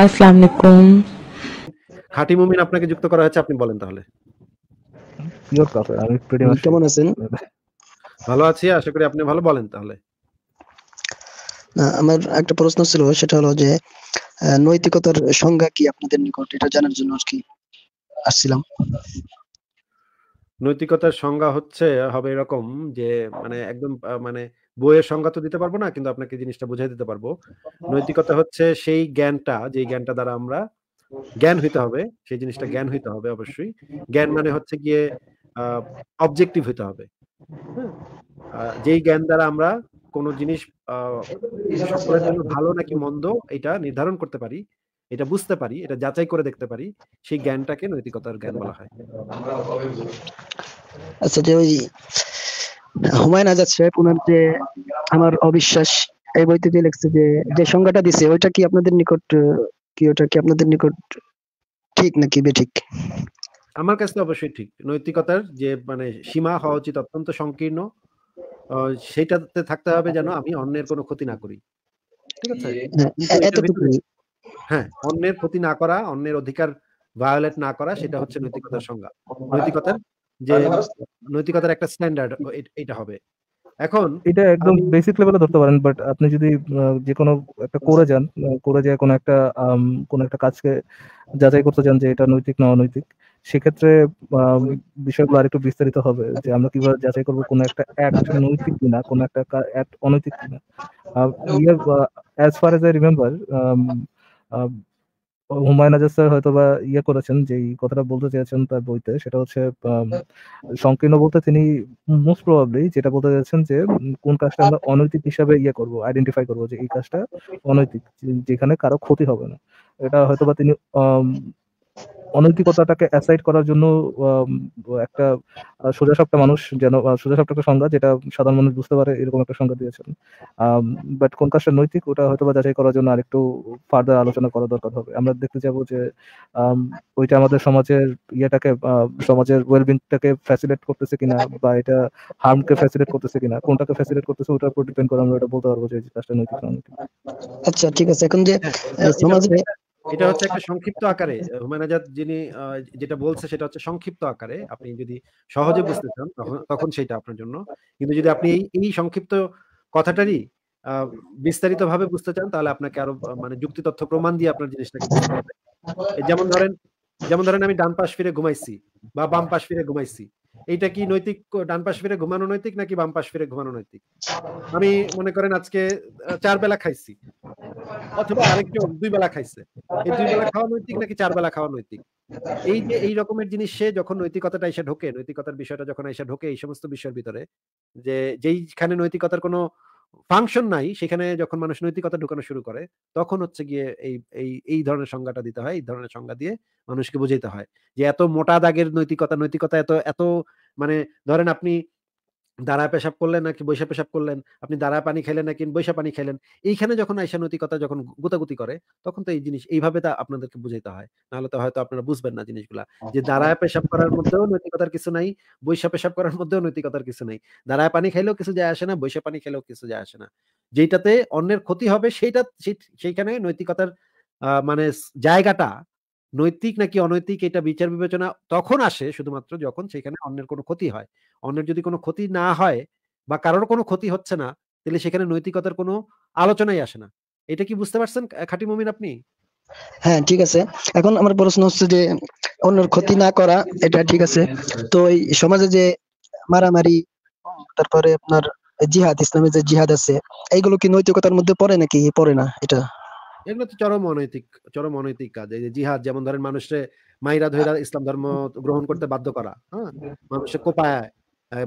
আসসালামু আলাইকুম মুমিন আপনাকে যুক্ত করা হয়েছে আপনি বলেন তাহলে কেমন আছেন ভালো আছি আশা করি আপনি ভালো বলেন তাহলে আমার একটা প্রশ্ন ছিল সেটা হলো যে নৈতিকতার সংজ্ঞা কি আপনাদের নিকট এটা জানার জন্য আর কি আসছিলাম নৈতিকতার সংজ্ঞা হচ্ছে হবে এরকম যে মানে একদম মানে বইয়ের সংজ্ঞা তো দিতে পারবো না কিন্তু আপনাকে জিনিসটা বুঝাই দিতে পারবো নৈতিকতা হচ্ছে সেই জ্ঞানটা যে জ্ঞানটা দ্বারা আমরা জ্ঞান হইতে হবে সেই জিনিসটা জ্ঞান হইতে হবে অবশ্যই জ্ঞান মানে হচ্ছে গিয়ে অবজেক্টিভ হইতে হবে যেই জ্ঞান দ্বারা আমরা কোন জিনিস ভালো নাকি মন্দ এটা নির্ধারণ করতে পারি এটা বুঝতে পারি এটা যাচাই করে দেখতে পারি সেই জ্ঞানটাকে নৈতিকতার জ্ঞান বলা হয় আচ্ছা হুমায়ুন আজাদ সাহেব উনার যে আমার অবিশ্বাস এই বইতে যে লিখছে যে যে সংজ্ঞাটা দিছে ওইটা কি আপনাদের নিকট কি ওটা কি আপনাদের নিকট ঠিক নাকি বেঠিক আমার কাছে অবশ্যই ঠিক নৈতিকতার যে মানে সীমা হওয়া উচিত অত্যন্ত সংকীর্ণ সেটাতে থাকতে হবে যেন আমি অন্যের কোনো ক্ষতি না করি ঠিক আছে হ্যাঁ, হ্যাঁ অন্যের ক্ষতি না করা অন্যের অধিকার ভায়োলেট না করা সেটা হচ্ছে নৈতিকতার সংজ্ঞা নৈতিকতার যে নৈতিকতার একটা স্ট্যান্ডার্ড এটা হবে এখন এটা একদম বেসিক লেভেলে ধরতে পারেন বাট আপনি যদি যে কোনো একটা করে যান করে যায় কোনো একটা কোনো একটা কাজকে যাচাই করতে চান যে এটা নৈতিক না অনৈতিক সেক্ষেত্রে বিষয়গুলো আরেকটু বিস্তারিত হবে যে আমরা কিভাবে যাচাই করবো কোনো একটা অ্যাক্ট আচ্ছা। নৈতিক কিনা কোনো একটা অনৈতিক কিনা as far as I remember Humayun Azad sir হয়তো বা ইয়ে করেছেন যে কথাটা বলতে চেয়েছেন তার বইতে সেটা হচ্ছে সংকীর্ণ বলতে তিনি মোস্ট প্রবাবলি যেটা বলতে চাইছেন যে কোন কাজটা আমরা অনৈতিক হিসাবে ইয়ে করব আইডেন্টিফাই করব যে এই কাজটা অনৈতিক যেখানে কারো ক্ষতি হবে না এটা হয়তো বা তিনি অনৈতিকতাটাকে অ্যাসাইড করার জন্য একটা সোজাসাপটা মানুষ যেন সোজাসাপটা একটা সংজ্ঞা যেটা সাধারণ মানুষ বুঝতে পারে এরকম একটা সংজ্ঞা দিয়েছেন বাট কোন কাজটা নৈতিক ওটা হয়তো বা যাচাই করার জন্য আরেকটু ফার্দার আলোচনা করা দরকার হবে আমরা দেখতে যাব যে ওইটা আমাদের সমাজের ইয়েটাকে সমাজের ওয়েলবিংটাকে ফ্যাসিলেট করতেছে কিনা বা এটা হার্মকে ফ্যাসিলেট করতেছে কিনা কোনটাকে ফ্যাসিলেট করতেছে ওটার উপর ডিপেন্ড করে আমরা এটা বলতে পারবো যে কাজটা নৈতিক আচ্ছা ঠিক আছে এখন যে হ্যাঁ, সমাজে এটা হচ্ছে একটা সংক্ষিপ্ত আকারে হুমায়ুন যিনি যেটা বলছে সেটা হচ্ছে সংক্ষিপ্ত আকারে আপনি যদি সহজে বুঝতে চান তখন সেটা আপনার জন্য কিন্তু যদি আপনি এই সংক্ষিপ্ত কথাটারই বিস্তারিত ভাবে বুঝতে চান তাহলে আপনাকে আরো মানে যুক্তি তথ্য প্রমাণ দিয়ে আপনার জিনিসটাকে যেমন ধরেন যেমন ধরেন আমি ডান পাশ ফিরে ঘুমাইছি বা বাম পাশ ফিরে ঘুমাইছি এইটা কি নৈতিক ডান পাশ ফিরে ঘুমানো নৈতিক নাকি বাম পাশ ফিরে ঘুমানো নৈতিক আমি মনে করেন আজকে চার বেলা খাইছি অথবা আরেকজন দুই বেলা খাইছে এই দুই বেলা খাওয়া নৈতিক নাকি চার বেলা খাওয়া নৈতিক এই যে এই রকমের জিনিস সে যখন নৈতিকতাটা এসে ঢোকে নৈতিকতার বিষয়টা যখন এসে ঢোকে এই সমস্ত বিষয়ের ভিতরে যে যেইখানে নৈতিকতার কোনো ফাংশন নাই সেখানে যখন মানুষ নৈতিকতা ঢুকানো শুরু করে তখন হচ্ছে গিয়ে এই এই এই ধরনের সংজ্ঞাটা দিতে হয় এই ধরনের সংজ্ঞা দিয়ে মানুষকে বুঝাইতে হয় যে এত মোটা দাগের নৈতিকতা নৈতিকতা এত এত মানে ধরেন আপনি দাঁড়ায় পেশাব করলেন নাকি বৈশা পেশাব করলেন আপনি দাঁড়ায় পানি খেলেন নাকি বৈশা পানি খেলেন এইখানে যখন নৈতিকতা যখন গুতাগুতি করে তখন তো এই জিনিস এইভাবে তা আপনাদেরকে বুঝাইতে হয় নাহলে তো হয়তো আপনারা বুঝবেন না জিনিসগুলা যে আচ্ছা, দাঁড়ায় আচ্ছা। পেশাব করার মধ্যেও নৈতিকতার কিছু নাই বৈশা পেশাব করার মধ্যেও নৈতিকতার কিছু নাই দাঁড়ায় পানি খেলেও কিছু যায় আসে না বৈশা পানি খেলেও কিছু যায় আসে না যেটাতে অন্যের ক্ষতি হবে সেইটা সেইখানে নৈতিকতার মানে জায়গাটা নৈতিক নাকি অনৈতিক এটা বিচার বিবেচনা তখন আসে শুধুমাত্র যখন সেখানে অন্যের কোনো ক্ষতি হয় অন্যের যদি কোনো ক্ষতি না হয় বা কারোর কোনো ক্ষতি হচ্ছে না তাহলে সেখানে নৈতিকতার কোনো আলোচনাই আসে না এটা কি বুঝতে পারছেন খাটি মমিন আপনি হ্যাঁ ঠিক আছে এখন আমার প্রশ্ন হচ্ছে যে অন্যের ক্ষতি না করা এটা ঠিক আছে তো এই সমাজে যে মারামারি তারপরে আপনার জিহাদ ইসলামের যে জিহাদ আছে এইগুলো কি নৈতিকতার মধ্যে পড়ে নাকি পড়ে না এটা এগুলো তো চরম অনৈতিক চরম অনৈতিক কাজ এই যে জিহাদ যেমন ধরেন মানুষের মাইরা ধৈরা হ্যাঁ। ইসলাম ধর্ম গ্রহণ করতে বাধ্য করা হ্যাঁ, হ্যাঁ। মানুষের কোপায়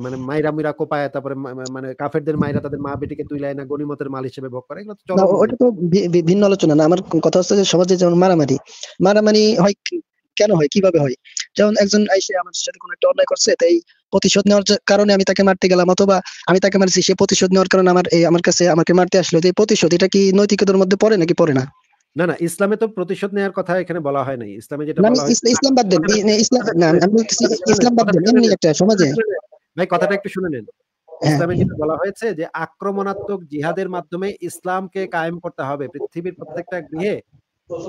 মানে মাইরা মিরা কোপায় তারপরে মানে কাফেরদের মাইরা তাদের মা বেটিকে তুইলায় না গনিমতের মাল হিসেবে ভোগ করে এগুলো তো চরম ওটা তো ভিন্ন আলোচনা না আমার কথা হচ্ছে যে সমাজে যেমন মারামারি মারামারি হয় কেন হয় কিভাবে হয় যেমন একজন আইসে আমার সাথে কোনো একটা অন্যায় করছে তাই প্রতিশোধ নেওয়ার কারণে আমি তাকে মারতে গেলাম অথবা আমি তাকে মারছি সে প্রতিশোধ নেওয়ার কারণে আমার এই আমার কাছে আমাকে মারতে আসলো এই প্রতিশোধ এটা কি নৈতিকতার মধ্যে পড়ে নাকি পড়ে না না না ইসলামে তো প্রতিশোধ নেওয়ার কথা এখানে বলা হয় নাই ইসলামে যেটা বলা হয় ইসলাম বাদ দেন ইসলাম না আমি ইসলাম বাদ দেন এমনি একটা সমাজে ভাই কথাটা একটু শুনে নেন হ্যাঁ। ইসলামে যেটা বলা হয়েছে যে আক্রমণাত্মক জিহাদের মাধ্যমে ইসলামকে কায়েম করতে হবে পৃথিবীর প্রত্যেকটা গৃহে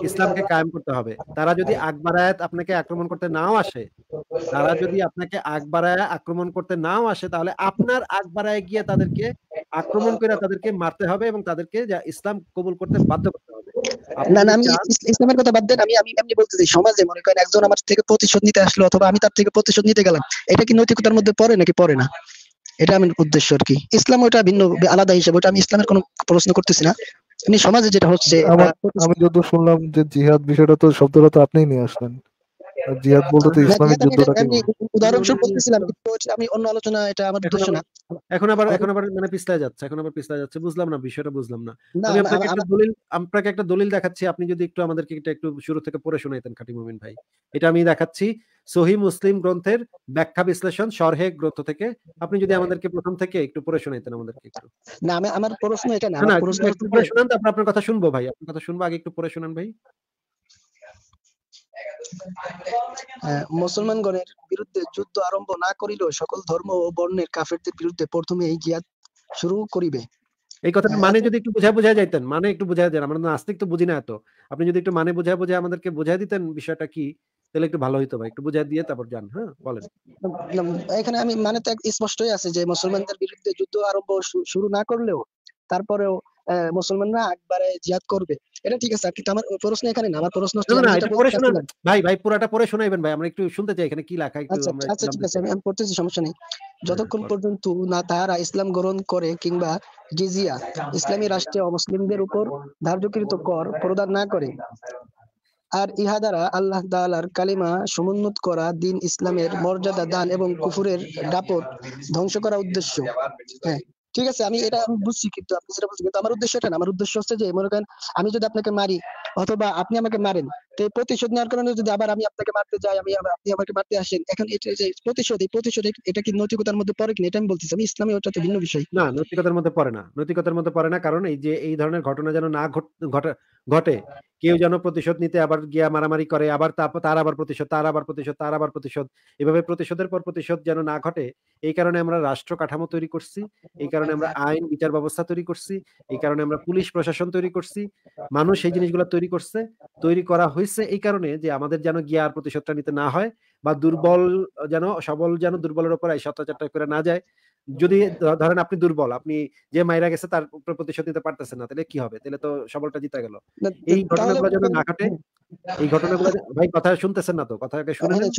ইসলামকে কায়েম করতে হবে তারা যদি আকবরায়াত আপনাকে আক্রমণ করতে নাও আসে তারা যদি আপনাকে আকবরায়া আক্রমণ করতে নাও আসে তাহলে আপনার আকবরায় গিয়ে তাদেরকে আক্রমণ করে তাদেরকে মারতে হবে এবং তাদেরকে ইসলাম কবুল করতে বাধ্য করতে হবে না না আমি ইসলামের কথা বাদ দেন আমি আমি এমনি বলতে চাই সমাজে মনে করেন একজন আমার থেকে প্রতিশোধ নিতে আসলো অথবা আমি তার থেকে প্রতিশোধ নিতে গেলাম এটা কি নৈতিকতার মধ্যে পড়ে নাকি পড়ে না এটা আমার উদ্দেশ্য আর কি ইসলাম ওটা ভিন্ন আলাদা হিসেবে ওটা আমি ইসলামের কোনো প্রশ্ন করতেছি না এমনি মানে সমাজে যেটা হচ্ছে আমি শুনলাম যে জিহাদ বিষয়টা তো শব্দটা তো আপনিই নিয়ে আসলেন জিহাদ বলতে তো ইসলামিক যুদ্ধটাকে উদাহরণস্বরূপ বলতেছিলাম আমি অন্য আলোচনা এটা আমার না এখন আবার হ্যাঁ। এখন আবার মানে পিছলায় যাচ্ছে এখন আবার পিছলায় যাচ্ছে বুঝলাম না বিষয়টা বুঝলাম না আমি আপনাকে একটা দলিল আপনাকে একটা দলিল দেখাচ্ছি আপনি যদি একটু আমাদেরকে একটু শুরু থেকে পড়ে শোনাইতেন খাটি মুমিন ভাই এটা আমি দেখাচ্ছি সহি মুসলিম গ্রন্থের ব্যাখ্যা বিশ্লেষণ সরহে গ্রন্থ থেকে আপনি যদি হ্যাঁ। আমাদেরকে প্রথম থেকে একটু পড়ে শোনাইতেন আমাদেরকে একটু না আমি আমার প্রশ্ন এটা না আমার প্রশ্ন একটু পড়ে শোনান তারপর আপনার কথা শুনবো ভাই আপনার কথা শুনবো আগে একটু পড়ে শোনান ভাই হ্যাঁ, মুসলমানগণের বিরুদ্ধে যুদ্ধ আরম্ভ না করিলেও সকল ধর্ম ও বর্ণের কাফেরদের বিরুদ্ধে প্রথমে এই জিহাদ শুরু করিবে এই কথাটা হ্যাঁ, মানে আচ্ছা। যদি একটু বুঝা বুঝা যাইতেন মানে একটু বুঝা যান আমরা নাস্তিক তো বুঝি না এত আপনি যদি একটু মানে বুঝা বুঝা আমাদেরকে বুঝা দিতেন বিষয়টা কি তাহলে একটু ভালো হইতো ভাই একটু বুঝাই দিয়ে তারপর যান হ্যাঁ বলেন এখানে আমি মানে তো স্পষ্টই আছে যে মুসলমানদের বিরুদ্ধে যুদ্ধ আরম্ভ শুরু না করলেও তারপরেও মুসলমানরা একবারে জিহাদ করবে এটা ঠিক আছে কিন্তু আমার প্রশ্ন এখানে না আমার প্রশ্ন ভাই ভাই পুরাটা পরে শোনাইবেন ভাই আমরা একটু শুনতে চাই এখানে কি লেখা একটু আচ্ছা, আচ্ছা ঠিক আছে আমি পড়তেছি সমস্যা নেই হ্যাঁ, যতক্ষণ পর্যন্ত না তারা ইসলাম গ্রহণ করে কিংবা জিজিয়া ইসলামী রাষ্ট্রে অমুসলিমদের উপর ধার্যকৃত কর প্রদান না করে আর ইহা দ্বারা আল্লাহ তালার কালিমা সমুন্নত করা দিন ইসলামের মর্যাদা দান এবং কুফুরের দাপট ধ্বংস করা উদ্দেশ্য হ্যাঁ ঠিক আছে আমি এটা আমি বুঝছি কিন্তু আপনি যেটা বলছেন কিন্তু আমার উদ্দেশ্য এটা না আমার উদ্দেশ্য হচ্ছে যে মনে করেন আমি যদি আপনাকে মারি অথবা আপনি আমাকে মারেন তো প্রতিশোধ নেওয়ার কারণে যদি আবার আমি আপনাকে মারতে যাই আমি আপনি আমাকে মারতে আসেন এখন প্রতিশোধ এই প্রতিশোধ এটা কি নৈতিকতার মধ্যে পড়ে কিনা এটা আমি বলতেছি আমি ইসলামে ওটা তো ভিন্ন বিষয় না নৈতিকতার মধ্যে পড়ে না নৈতিকতার মধ্যে পড়ে না কারণ এই যে এই ধরনের ঘটনা যেন না ঘটে ঘটে হ্যাঁ। কেউ যেন প্রতিশোধ নিতে আবার গিয়া মারামারি করে আবার তার আবার প্রতিশোধ তার আবার প্রতিশোধ তার আবার প্রতিশোধ এভাবে প্রতিশোধের পর প্রতিশোধ যেন না ঘটে এই কারণে আমরা রাষ্ট্র কাঠামো তৈরি করছি এই কারণে আমরা আইন বিচার ব্যবস্থা তৈরি করছি এই কারণে আমরা পুলিশ প্রশাসন তৈরি করছি মানুষ এই জিনিসগুলো তৈরি করছে তৈরি করা হয়েছে এই কারণে যে আমাদের যেন গিয়া আর প্রতিশোধটা নিতে না হয় বা দুর্বল যেন সবল যেন দুর্বলের উপর এই সত্যাচারটা করে না যায় যদি ধরেন আপনি দুর্বল আপনি যে মাইরা গেছে তার প্রতিশোধ নিতে পারতেছেন না তাহলে কি হবে তাহলে তো সবলটা জিতা গেল এই ঘটনাগুলো যেন না ঘটে এই ঘটনাগুলো হ্যাঁ। ভাই কথা শুনতেছেন না তো কথা শুনেন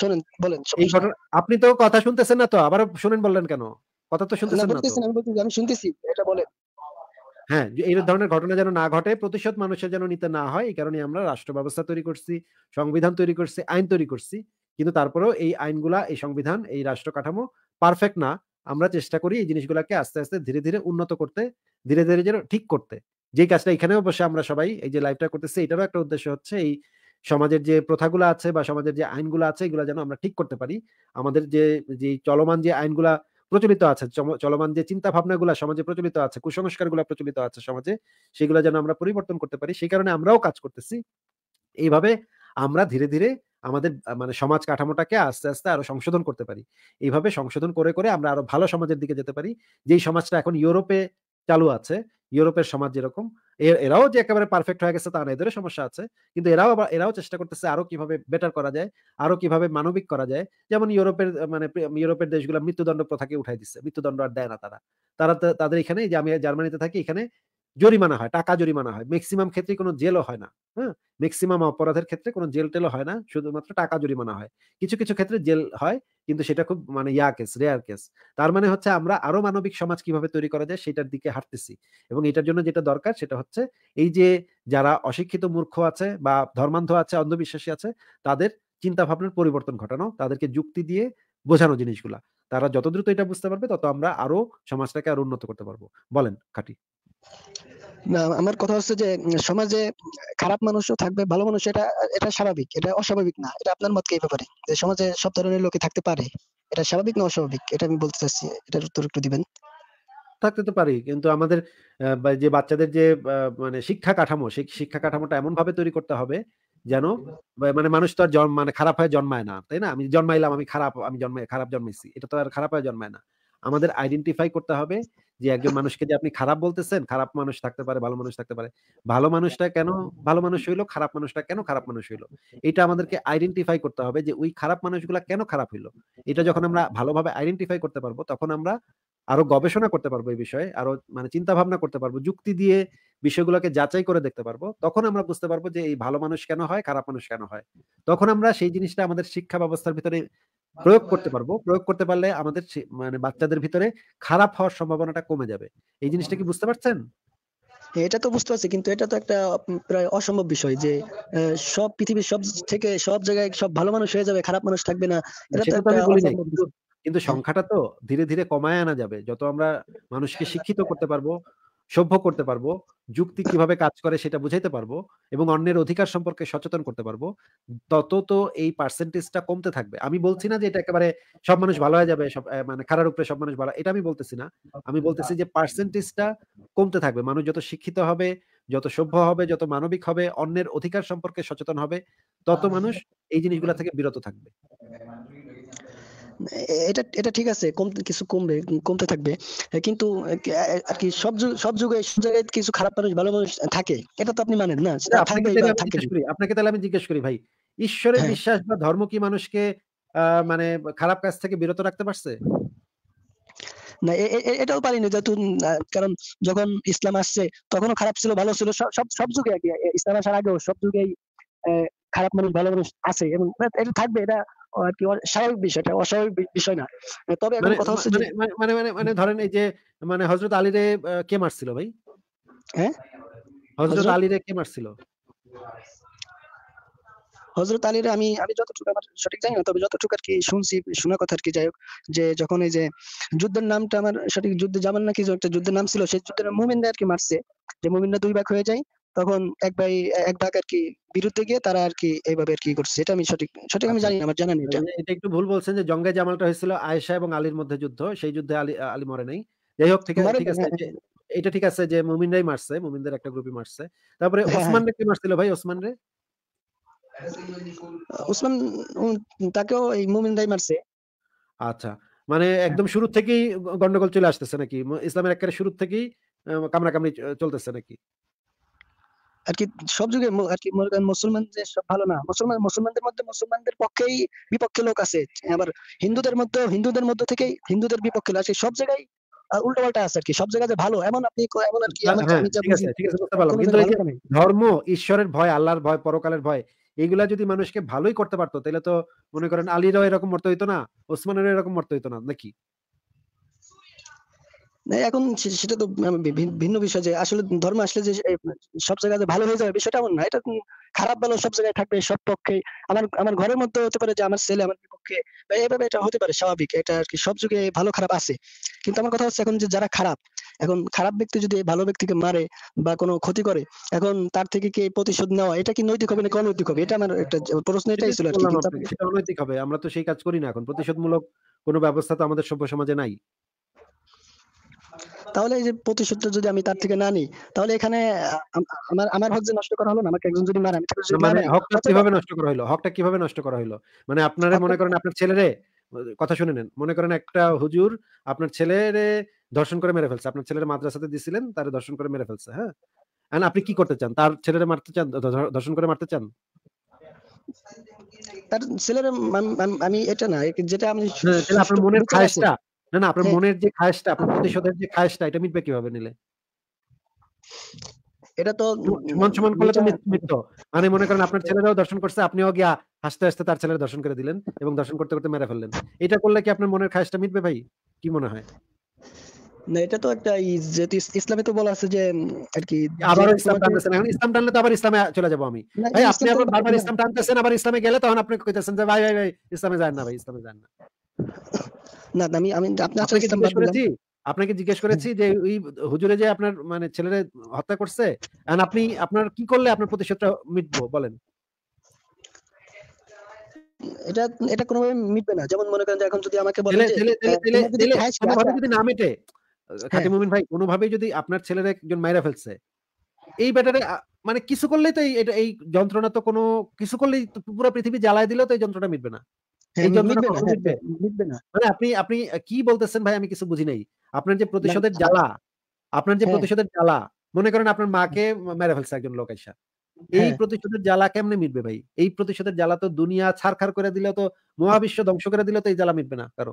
শুনেন বলেন এই ঘটনা আপনি তো কথা শুনতেছেন না তো আবার শুনেন বললেন কেন কথা তো শুনতেছেন না তো আমি শুনতেছি এটা বলেন হ্যাঁ এই ধরনের ঘটনা যেন না ঘটে প্রতিশোধ মানুষের যেন নিতে না হয় এই কারণে আমরা রাষ্ট্র ব্যবস্থা তৈরি করছি সংবিধান তৈরি করছি আইন তৈরি করছি কিন্তু তারপরেও এই আইনগুলা এই সংবিধান এই রাষ্ট্র কাঠামো পারফেক্ট না আমরা চেষ্টা করি এই জিনিসগুলোকে আস্তে আস্তে ধীরে ধীরে উন্নত করতে ধীরে ধীরে যেন ঠিক করতে যে কাজটা এখানে অবশ্যই আমরা সবাই এই যে লাইভটা করতেছি এটারও একটা উদ্দেশ্য হচ্ছে এই সমাজের যে প্রথাগুলো আছে বা সমাজের যে আইনগুলো আছে এগুলো যেন আমরা ঠিক করতে পারি আমাদের যে যে চলমান যে আইনগুলা প্রচলিত আছে চলমান যে চিন্তা গুলা সমাজে প্রচলিত আছে কুসংস্কার গুলা প্রচলিত আছে সমাজে সেগুলো যেন আমরা পরিবর্তন করতে পারি সেই কারণে আমরাও কাজ করতেছি এইভাবে আমরা ধীরে ধীরে আমাদের মানে সমাজ কাঠামোটাকে আস্তে আস্তে আরো সংশোধন করতে পারি এইভাবে সংশোধন করে করে আমরা আরো ভালো সমাজের দিকে যেতে পারি যেই সমাজটা এখন ইউরোপে চালু আছে ইউরোপের সমাজ যেরকম এরাও যে একেবারে পারফেক্ট হয়ে গেছে তা না এদের সমস্যা আছে কিন্তু এরাও এরাও চেষ্টা করতেছে আরো কিভাবে বেটার করা যায় আরো কিভাবে মানবিক করা যায় যেমন ইউরোপের মানে ইউরোপের দেশগুলো মৃত্যুদণ্ড প্রথাকে উঠাই দিচ্ছে মৃত্যুদণ্ড আর দেয় না তারা তারা তাদের এখানে যে আমি জার্মানিতে থাকি এখানে জরিমানা হয় টাকা জরিমানা হয় ম্যাক্সিমাম ক্ষেত্রে কোনো জেলও হয় না হ্যাঁ ম্যাক্সিমাম অপরাধের ক্ষেত্রে কোনো জেল টেলও হয় না শুধুমাত্র টাকা জরিমানা হয় কিছু কিছু ক্ষেত্রে জেল হয় কিন্তু সেটা খুব মানে ইয়া কেস রেয়ার কেস তার মানে হচ্ছে আমরা আরো মানবিক সমাজ কিভাবে তৈরি করা যায় সেটার দিকে হাঁটতেছি এবং এটার জন্য যেটা দরকার সেটা হচ্ছে এই যে যারা অশিক্ষিত মূর্খ আছে বা ধর্মান্ধ আছে অন্ধবিশ্বাসী আছে তাদের চিন্তা ভাবনার পরিবর্তন ঘটানো তাদেরকে যুক্তি দিয়ে বোঝানো জিনিসগুলা তারা যত দ্রুত এটা বুঝতে পারবে তত আমরা আরো সমাজটাকে আরো উন্নত করতে পারবো বলেন খাটি না আমার কথা হচ্ছে যে সমাজে খারাপ মানুষও থাকবে ভালো মানুষ এটা এটা স্বাভাবিক এটা অস্বাভাবিক না এটা আপনার মত কি এই ব্যাপারে যে সমাজে সব ধরনের লোকে থাকতে পারে এটা স্বাভাবিক না অস্বাভাবিক এটা আমি বলতে চাচ্ছি এটার উত্তর একটু দিবেন থাকতে তো পারি কিন্তু আমাদের যে বাচ্চাদের যে মানে শিক্ষা কাঠামো সেই শিক্ষা কাঠামোটা এমন ভাবে তৈরি করতে হবে যেন মানে মানুষ তো আর মানে খারাপ হয়ে জন্মায় না তাই না আমি জন্মাইলাম আমি খারাপ আমি জন্মাই খারাপ জন্মাইছি এটা তো আর খারাপ হয়ে জন্মায় না আমাদের আইডেন্টিফাই করতে হবে যে একজন মানুষকে যে আপনি খারাপ বলতেছেন খারাপ মানুষ থাকতে পারে ভালো মানুষ থাকতে পারে ভালো হ্যাঁ। মানুষটা কেন ভালো মানুষ হইলো খারাপ মানুষটা কেন খারাপ মানুষ হইলো এটা আমাদেরকে আইডেন্টিফাই করতে হবে যে ওই খারাপ মানুষগুলা কেন খারাপ হইলো এটা যখন আমরা ভালোভাবে আইডেন্টিফাই করতে পারবো তখন আমরা আরো গবেষণা করতে পারবো এই বিষয়ে আরো মানে চিন্তা ভাবনা করতে পারবো যুক্তি দিয়ে বিষয়গুলোকে যাচাই করে দেখতে পারবো তখন আমরা বুঝতে পারবো যে এই ভালো মানুষ কেন হয় খারাপ মানুষ কেন হয় তখন আমরা সেই জিনিসটা আমাদের শিক্ষা ব্যবস্থার ভিতরে প্রয়োগ করতে পারবো প্রয়োগ করতে পারলে আমাদের মানে বাচ্চাদের ভিতরে খারাপ হওয়ার সম্ভাবনাটা কমে যাবে এই জিনিসটা কি বুঝতে পারছেন হ্যাঁ, এটা তো বুঝতে পারছি কিন্তু এটা তো একটা প্রায় অসম্ভব বিষয় যে সব পৃথিবীর সব থেকে সব জায়গায় সব ভালো মানুষ হয়ে যাবে খারাপ মানুষ থাকবে না কিন্তু হ্যাঁ। সংখ্যাটা তো ধীরে ধীরে কমায় আনা যাবে যত আমরা মানুষকে হ্যাঁ, শিক্ষিত করতে পারবো সভ্য করতে পারবো যুক্তি কিভাবে কাজ করে সেটা বুঝাইতে পারবো এবং অন্যের অধিকার সম্পর্কে সচেতন করতে পারবো তত তো এই পার্সেন্টেজটা কমতে থাকবে আমি বলছি না যে এটা একেবারে সব মানুষ ভালো হয়ে যাবে সব মানে খারাপ উপরে সব মানুষ ভালো এটা আমি বলতেছি না আমি বলতেছি যে পার্সেন্টেজটা কমতে থাকবে মানুষ যত শিক্ষিত হবে যত সভ্য হবে যত মানবিক হবে অন্যের অধিকার সম্পর্কে সচেতন হবে তত আচ্ছা। মানুষ এই জিনিসগুলা থেকে বিরত থাকবে এটা এটা ঠিক আছে কম কিছু কমবে কমতে থাকবে কিন্তু আর কি সব সব যুগে সব জায়গায় কিছু খারাপ মানুষ ভালো মানুষ থাকে এটা তো আপনি মানেন না আপনাকে তাহলে আমি জিজ্ঞেস করি ভাই ঈশ্বরের হ্যাঁ। বিশ্বাস বা ধর্ম কি মানুষকে মানে খারাপ কাজ থেকে বিরত রাখতে পারছে না এটাও পারি না যেহেতু কারণ যখন ইসলাম আসছে তখনও খারাপ ছিল ভালো ছিল সব সব যুগে আর কি ইসলাম আসার আগেও সব যুগেই খারাপ মানুষ ভালো মানুষ আছে এবং এটা থাকবে এটা কি মানে স্বাভাবিক বিষয়টা অস্বাভাবিক বিষয় না তবে মানে কথা হচ্ছে মানে, মানে মানে মানে ধরেন এই যে মানে হযরত আলী রে কে মারছিল ভাই হ্যাঁ হযরত আলী রে কে মারছিল হজরত আলীর আমি আমি যতটুকু আমার সঠিক জানি না তবে যতটুকু আর কি শুনছি শোনা কথা আর কি যাই হোক যে যখন এই যে যুদ্ধের নামটা আমার সঠিক যুদ্ধে যাবেন নাকি একটা যুদ্ধের নাম ছিল সেই যুদ্ধের মোমিনরা আর কি মারছে যে মোমিনরা দুই ভাগ হয়ে যায় তখন এক ভাই এক ভাগ আর কি বিরুদ্ধে গিয়ে তারা আর কি এইভাবে আর কি করছে এটা আমি সঠিক সঠিক আমি আচ্ছা। জানি না আমার জানা নেই মানে এটা একটু ভুল বলছেন যে জঙ্গে জামালটা হয়েছিল আয়েশা এবং আলীর মধ্যে যুদ্ধ সেই যুদ্ধে আলী আলী মরে নাই যাই হোক ঠিক আছে হ্যাঁ, হ্যাঁ। এটা ঠিক আছে যে মুমিনরাই মারছে মুমিনদের একটা গ্রুপই মারছে তারপরে হ্যাঁ, ওসমান রে কি মারছিল ভাই ওসমান রে ওসমান তাকেও এই মুমিনরাই মারছে আচ্ছা মানে একদম শুরু থেকেই গন্ডগোল চলে আসতেছে নাকি ইসলামের একেবারে শুরু থেকেই কামরা কামড়াকামড়ি চলতেছে নাকি আর কি সব যুগে আর কি মনে করেন মুসলমান যে সব ভালো না মুসলমান মুসলমানদের মধ্যে মুসলমানদের পক্ষেই বিপক্ষে লোক আছে আবার হিন্দুদের মধ্যে হিন্দুদের মধ্যে থেকেই হিন্দুদের বিপক্ষে লোক আছে সব জায়গায় উল্টোপাল্টা আছে আর কি সব জায়গাতে ভালো এমন আপনি এমন আর কি ধর্ম ঈশ্বরের ভয় আল্লাহর ভয় পরকালের ভয় এইগুলা যদি মানুষকে ভালোই করতে পারতো তাহলে তো মনে করেন আলীরাও এরকম মরতে হইতো না ওসমানেরও এরকম মরতে হইতো না নাকি এখন সেটা তো ভিন্ন বিষয় যে আসলে ধর্ম আসলে যে সব জায়গাতে ভালো হয়ে যাবে বিষয়টা এমন না এটা খারাপ ভালো সব জায়গায় থাকবে সব পক্ষে আমার আমার ঘরের মধ্যে হতে পারে যে আমার ছেলে আমার বিপক্ষে এভাবে এটা হতে পারে স্বাভাবিক এটা আর কি সব যুগে ভালো খারাপ আছে কিন্তু আমার কথা হচ্ছে এখন যে যারা খারাপ এখন খারাপ ব্যক্তি যদি ভালো ব্যক্তিকে মারে বা কোনো ক্ষতি করে এখন তার থেকে কি প্রতিশোধ নেওয়া এটা কি নৈতিক হবে না অনৈতিক হবে এটা আমার একটা প্রশ্ন এটাই ছিল আর কি অনৈতিক হবে আমরা তো সেই কাজ করি না এখন প্রতিশোধমূলক কোনো ব্যবস্থা তো আমাদের সভ্য সমাজে নাই তাহলে এই যে প্রতিশোধটা যদি আমি তার থেকে না নিই তাহলে এখানে আমার আমার হক যে নষ্ট করা হলো না আমাকে একজন যদি মারে আমি মানে হকটা কিভাবে নষ্ট করা হলো হকটা কিভাবে নষ্ট করা হলো মানে আপনারা মনে করেন আপনার ছেলেরে কথা শুনে নেন মনে করেন একটা হুজুর আপনার ছেলেরে দর্শন করে মেরে ফেলছে আপনার ছেলের মাদ্রাসাতে দিছিলেন তারে দর্শন করে মেরে ফেলছে হ্যাঁ এখন আপনি কি করতে চান তার ছেলেরে মারতে চান দর্শন করে মারতে চান তার ছেলের আমি এটা না যেটা আমি হ্যাঁ, আপনার মনের খায়েশটা না না আপনার হ্যাঁ। মনের যে খায়েশটা আপনার প্রতিশোধের যে খায়েশটা এটা মিটবে কিভাবে নিলে এটা তো সমান সমান করলে তো মিটতো মানে মনে করেন আপনার হ্যাঁ। ছেলেরাও দর্শন করছে আপনিও গিয়া হাসতে হাসতে তার ছেলের দর্শন করে দিলেন এবং দর্শন করতে করতে মেরে ফেললেন এটা করলে কি আপনার মনের খায়েশটা মিটবে ভাই কি মনে হয় না এটা তো একটা যেহেতু ইসলামে তো বলা আছে যে আর কি আবার ইসলাম টানতেছেন এখন ইসলাম টানলে তো আবার ইসলামে চলে যাবো আমি ভাই আপনি আবার বারবার ইসলাম টানতেছেন আবার ইসলামে গেলে তখন আপনি কইতেছেন যে ভাই ভাই ভাই ইসলামে যান না ভাই ইসলামে যান না না আমি আমি আপনাকে জিজ্ঞেস করেছি যে ওই হুজুরে যে আপনার মানে ছেলেরা হত্যা করছে এন্ড আপনি আপনার কি করলে আপনার প্রতিশোধটা মিটবো বলেন এটা এটা কোনোভাবে মিটবে না যেমন মনে করেন যে এখন যদি আমাকে যে আচ্ছা। যদি না মিটে হ্যাঁ। মুমিন ভাই কোনোভাবে যদি আপনার ছেলের একজন মাইরা ফেলছে এই ব্যাটারে মানে কিছু করলেই তো এই যন্ত্রণা তো কোনো কিছু করলেই পুরো পৃথিবী জ্বালায় দিলেও তো এই যন্ত্রণা মিটবে না হ্যাঁ, হ্যাঁ। মানে আপনি আপনি কি বলতেছেন ভাই আমি কিছু বুঝি নাই আপনার যে প্রতিশোধের জ্বালা আপনার যে হ্যাঁ। প্রতিশোধের জ্বালা মনে করেন আপনার মাকে মেরে ফেলছে একজন লোক এই প্রতিশোধের জ্বালা কেমনে মিটবে ভাই এই প্রতিশোধের জ্বালা তো দুনিয়া ছাড়খার করে দিলে তো মহাবিশ্ব ধ্বংস করে দিলে তো এই জ্বালা মিটবে না কারো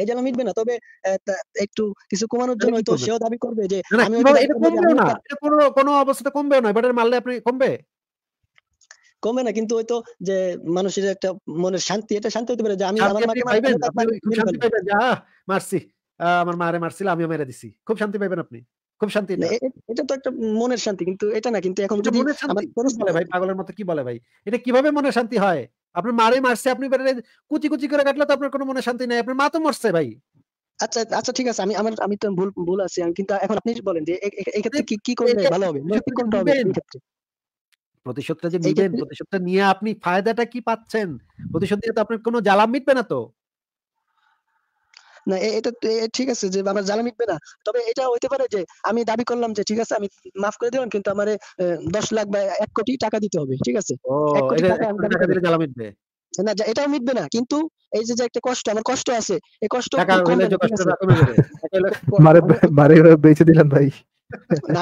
এই জ্বালা মিটবে না তবে একটু কিছু কমানোর জন্য হয়তো সেও দাবি করবে যে আমি এটা না এটা কোনো কোনো অবস্থাতে কমবেও না মারলে আপনি কমবে কমে না কিন্তু হয়তো যে মানুষের একটা মনের শান্তি এটা শান্তি হতে পারে যে আমি আমার মাকে শান্তি যা মারছি আমার মারে মারছিল আমিও মেরে দিছি খুব শান্তি পাইবেন আপনি খুব শান্তি এটা তো একটা মনের শান্তি কিন্তু এটা না কিন্তু এখন যদি বলে ভাই পাগলের মতো কি বলে ভাই এটা কিভাবে মনের শান্তি হয় আপনি মারে মারছে আপনি কুচি কুচি করে কাটলে তো আপনার কোনো মনে শান্তি নাই আপনার মা তো মরছে ভাই আচ্ছা আচ্ছা ঠিক আছে আমি আমার আমি তো ভুল ভুল আছি কিন্তু এখন আপনি বলেন যে এই ক্ষেত্রে কি কি করলে ভালো হবে মানে কোনটা হবে এই ক্ষেত্রে প্রতিশোধটা যে নিবেন প্রতিশোধটা নিয়ে আপনি ফায়দাটা কি পাচ্ছেন প্রতিশোধ দিয়ে তো আপনার কোনো জ্বালা মিটবে না তো না এটা ঠিক আছে যে আমার জ্বালা মিটবে না তবে এটা হইতে পারে যে আমি দাবি করলাম যে ঠিক আছে আমি মাফ করে দিলাম কিন্তু আমার দশ লাখ বা এক কোটি টাকা দিতে হবে ঠিক আছে জ্বালা মিটবে না এটাও মিটবে না কিন্তু এই যে একটা কষ্ট আমার কষ্ট আছে এই কষ্ট বেঁচে দিলাম ভাই